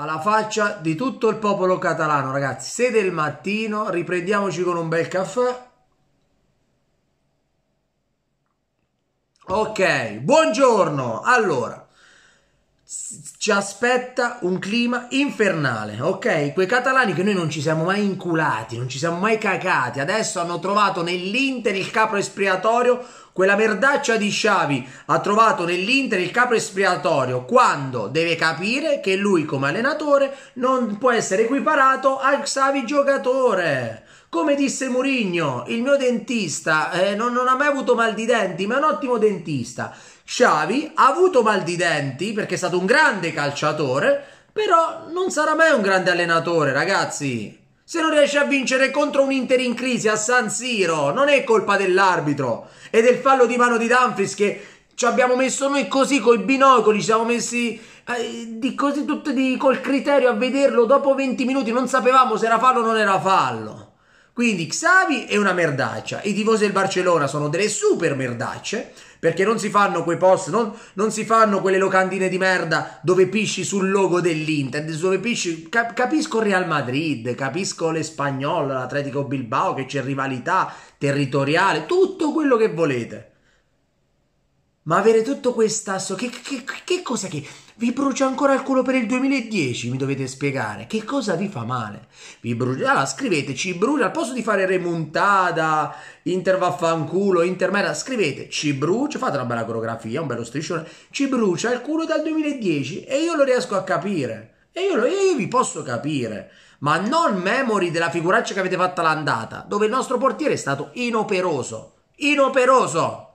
alla faccia di tutto il popolo catalano, ragazzi. 6 del mattino, riprendiamoci con un bel caffè. Ok, buongiorno. Allora, ci aspetta un clima infernale, ok? Quei catalani che noi non ci siamo mai inculati, non ci siamo mai cacati, adesso hanno trovato nell'Inter il capo espiatorio, quella merdaccia di Sciavi ha trovato nell'Inter il capo espiatorio quando deve capire che lui come allenatore non può essere equiparato al Xavi giocatore. Come disse Mourinho, il mio dentista eh, non, non ha mai avuto mal di denti, ma è un ottimo dentista. Xavi ha avuto mal di denti perché è stato un grande calciatore, però non sarà mai un grande allenatore, ragazzi. Se non riesce a vincere contro un Inter in crisi a San Siro, non è colpa dell'arbitro e del fallo di mano di Danfris che ci abbiamo messo noi così coi binocoli, ci siamo messi eh, di così tutto di, col criterio a vederlo dopo 20 minuti, non sapevamo se era fallo o non era fallo. Quindi Xavi è una merdaccia, i tifosi del Barcellona sono delle super merdacce, perché non si fanno quei post, non, non, si fanno quelle locandine di merda dove pisci sul logo dell'Inter, dove pisci, cap- capisco Real Madrid, capisco l'Espagnol, l'Atletico Bilbao che c'è rivalità territoriale, tutto quello che volete. Ma avere tutto quest'asso, che, che, che cosa che vi brucia ancora il culo per il 2010? Mi dovete spiegare, che cosa vi fa male? Vi brucia, allora scrivete, ci brucia, al posto di fare remontata, Inter vaffanculo, Inter mera, scrivete, ci brucia, fate una bella coreografia, un bello striscione, ci brucia il culo dal 2010 e io lo riesco a capire. E io, lo, io vi posso capire, ma non memori della figuraccia che avete fatta l'andata, dove il nostro portiere è stato inoperoso. Inoperoso!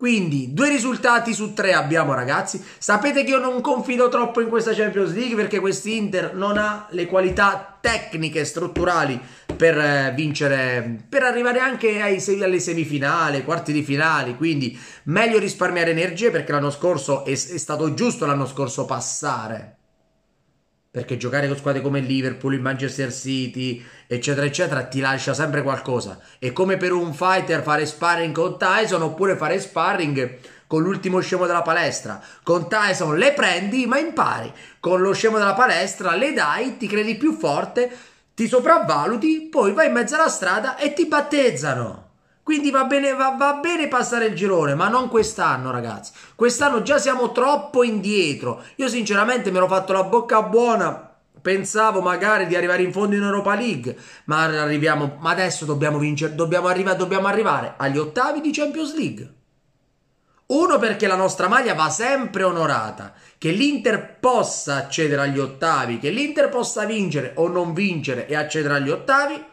Quindi due risultati su tre abbiamo ragazzi. Sapete che io non confido troppo in questa Champions League perché quest'Inter non ha le qualità tecniche strutturali per eh, vincere, per arrivare anche ai, alle semifinali, quarti di finale. Quindi meglio risparmiare energie perché l'anno scorso è, è stato giusto l'anno scorso passare perché giocare con squadre come il Liverpool, il Manchester City, eccetera, eccetera, ti lascia sempre qualcosa. È come per un fighter fare sparring con Tyson oppure fare sparring con l'ultimo scemo della palestra. Con Tyson le prendi, ma impari. Con lo scemo della palestra le dai, ti credi più forte, ti sopravvaluti, poi vai in mezzo alla strada e ti battezzano. Quindi va bene, va, va bene passare il girone, ma non quest'anno, ragazzi. Quest'anno già siamo troppo indietro. Io, sinceramente, mi ero fatto la bocca buona. Pensavo magari di arrivare in fondo in Europa League, ma arriviamo. Ma adesso dobbiamo vincere, dobbiamo arrivare, dobbiamo arrivare agli ottavi di Champions League. Uno perché la nostra maglia va sempre onorata, che l'Inter possa accedere agli ottavi, che l'Inter possa vincere o non vincere e accedere agli ottavi,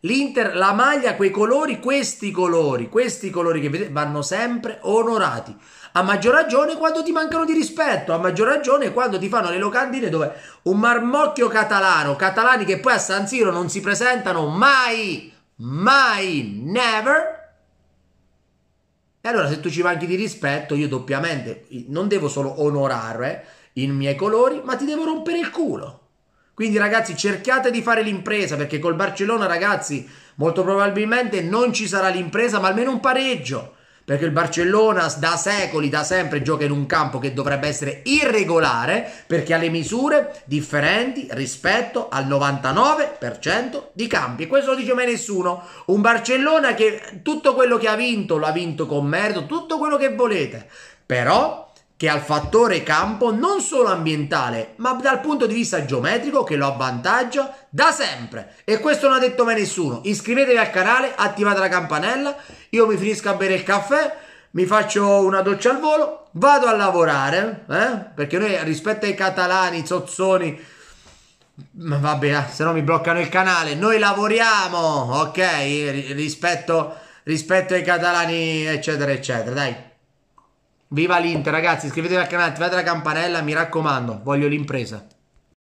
L'Inter, la maglia, quei colori, questi colori, questi colori che vedete vanno sempre onorati. A maggior ragione quando ti mancano di rispetto, a maggior ragione quando ti fanno le locandine dove un marmocchio catalano, catalani che poi a San Siro non si presentano mai, mai, never. E allora se tu ci manchi di rispetto, io doppiamente non devo solo onorare eh, i miei colori, ma ti devo rompere il culo. Quindi ragazzi cerchiate di fare l'impresa perché col Barcellona ragazzi molto probabilmente non ci sarà l'impresa ma almeno un pareggio perché il Barcellona da secoli, da sempre gioca in un campo che dovrebbe essere irregolare perché ha le misure differenti rispetto al 99% di campi e questo lo dice mai nessuno. Un Barcellona che tutto quello che ha vinto l'ha vinto con merito, tutto quello che volete, però che al fattore campo non solo ambientale, ma dal punto di vista geometrico che lo avvantaggia da sempre. E questo non ha detto mai nessuno. Iscrivetevi al canale, attivate la campanella, io mi finisco a bere il caffè, mi faccio una doccia al volo, vado a lavorare, eh? perché noi rispetto ai catalani, zozzoni, ma vabbè, ah, se no mi bloccano il canale, noi lavoriamo, ok? Rispetto, rispetto ai catalani, eccetera, eccetera, dai. Viva l'Inter, ragazzi. Iscrivetevi al canale, attivate la campanella. Mi raccomando, voglio l'impresa.